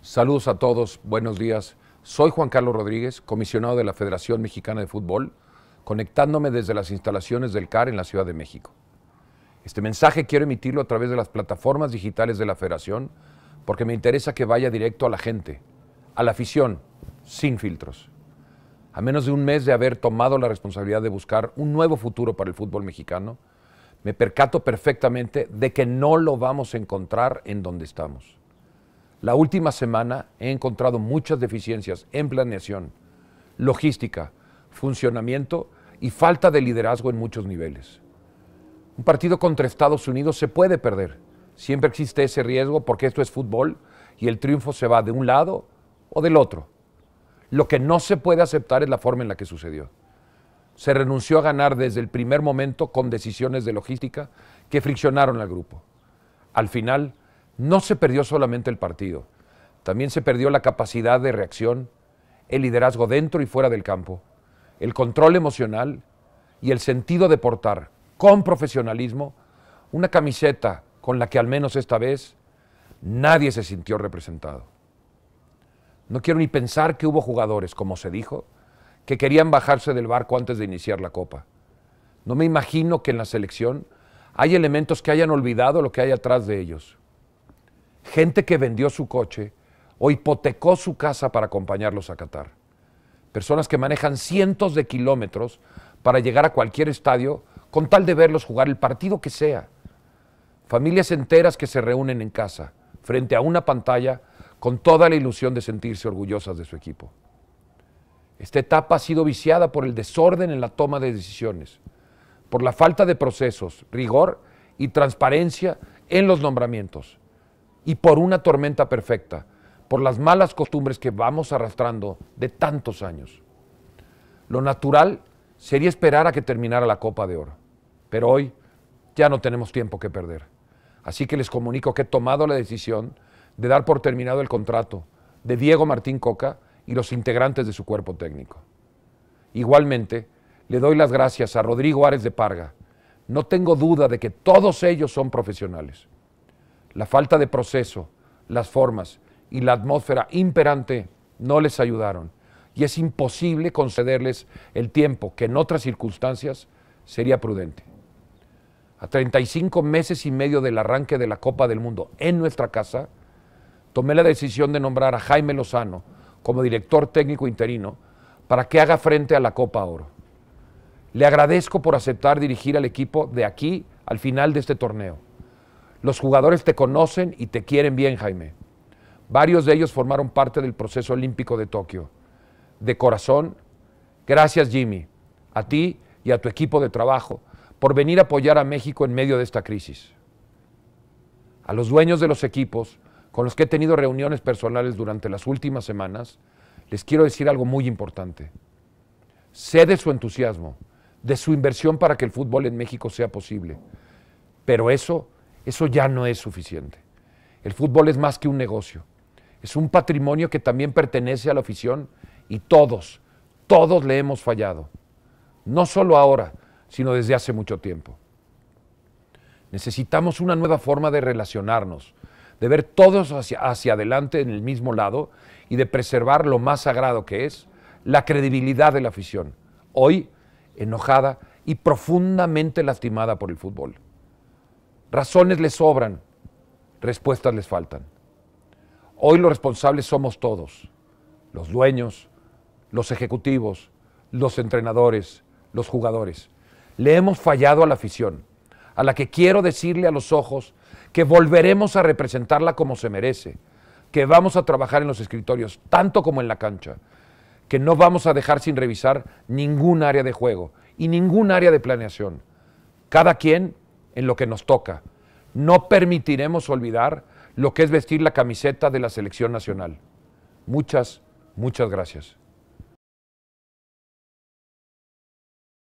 Saludos a todos, buenos días. Soy Juan Carlos Rodríguez, comisionado de la Federación Mexicana de Fútbol, conectándome desde las instalaciones del CAR en la Ciudad de México. Este mensaje quiero emitirlo a través de las plataformas digitales de la Federación porque me interesa que vaya directo a la gente, a la afición, sin filtros. A menos de un mes de haber tomado la responsabilidad de buscar un nuevo futuro para el fútbol mexicano, me percato perfectamente de que no lo vamos a encontrar en donde estamos. La última semana he encontrado muchas deficiencias en planeación, logística, funcionamiento y falta de liderazgo en muchos niveles. Un partido contra Estados Unidos se puede perder. Siempre existe ese riesgo porque esto es fútbol y el triunfo se va de un lado o del otro. Lo que no se puede aceptar es la forma en la que sucedió. Se renunció a ganar desde el primer momento con decisiones de logística que friccionaron al grupo. Al final, no se perdió solamente el partido, también se perdió la capacidad de reacción, el liderazgo dentro y fuera del campo, el control emocional y el sentido de portar con profesionalismo una camiseta con la que al menos esta vez nadie se sintió representado. No quiero ni pensar que hubo jugadores, como se dijo, que querían bajarse del barco antes de iniciar la copa. No me imagino que en la selección hay elementos que hayan olvidado lo que hay atrás de ellos. Gente que vendió su coche o hipotecó su casa para acompañarlos a Qatar. Personas que manejan cientos de kilómetros para llegar a cualquier estadio con tal de verlos jugar el partido que sea. Familias enteras que se reúnen en casa, frente a una pantalla, con toda la ilusión de sentirse orgullosas de su equipo. Esta etapa ha sido viciada por el desorden en la toma de decisiones, por la falta de procesos, rigor y transparencia en los nombramientos y por una tormenta perfecta, por las malas costumbres que vamos arrastrando de tantos años. Lo natural sería esperar a que terminara la Copa de Oro, pero hoy ya no tenemos tiempo que perder. Así que les comunico que he tomado la decisión de dar por terminado el contrato de Diego Martín Coca y los integrantes de su cuerpo técnico. Igualmente, le doy las gracias a Rodrigo Ares de Parga. No tengo duda de que todos ellos son profesionales. La falta de proceso, las formas y la atmósfera imperante no les ayudaron y es imposible concederles el tiempo que en otras circunstancias sería prudente. A 35 meses y medio del arranque de la Copa del Mundo en nuestra casa, tomé la decisión de nombrar a Jaime Lozano como director técnico interino para que haga frente a la Copa Oro. Le agradezco por aceptar dirigir al equipo de aquí al final de este torneo los jugadores te conocen y te quieren bien, Jaime. Varios de ellos formaron parte del proceso olímpico de Tokio. De corazón, gracias Jimmy, a ti y a tu equipo de trabajo por venir a apoyar a México en medio de esta crisis. A los dueños de los equipos con los que he tenido reuniones personales durante las últimas semanas, les quiero decir algo muy importante. Sé de su entusiasmo, de su inversión para que el fútbol en México sea posible, pero eso eso ya no es suficiente. El fútbol es más que un negocio. Es un patrimonio que también pertenece a la afición y todos, todos le hemos fallado. No solo ahora, sino desde hace mucho tiempo. Necesitamos una nueva forma de relacionarnos, de ver todos hacia, adelante en el mismo lado y de preservar lo más sagrado que es la credibilidad de la afición, hoy enojada y profundamente lastimada por el fútbol. Razones les sobran, respuestas les faltan. Hoy los responsables somos todos, los dueños, los ejecutivos, los entrenadores, los jugadores. Le hemos fallado a la afición, a la que quiero decirle a los ojos que volveremos a representarla como se merece, que vamos a trabajar en los escritorios, tanto como en la cancha, que no vamos a dejar sin revisar ningún área de juego y ningún área de planeación. Cada quien en lo que nos toca. No permitiremos olvidar lo que es vestir la camiseta de la selección nacional. Muchas, muchas gracias.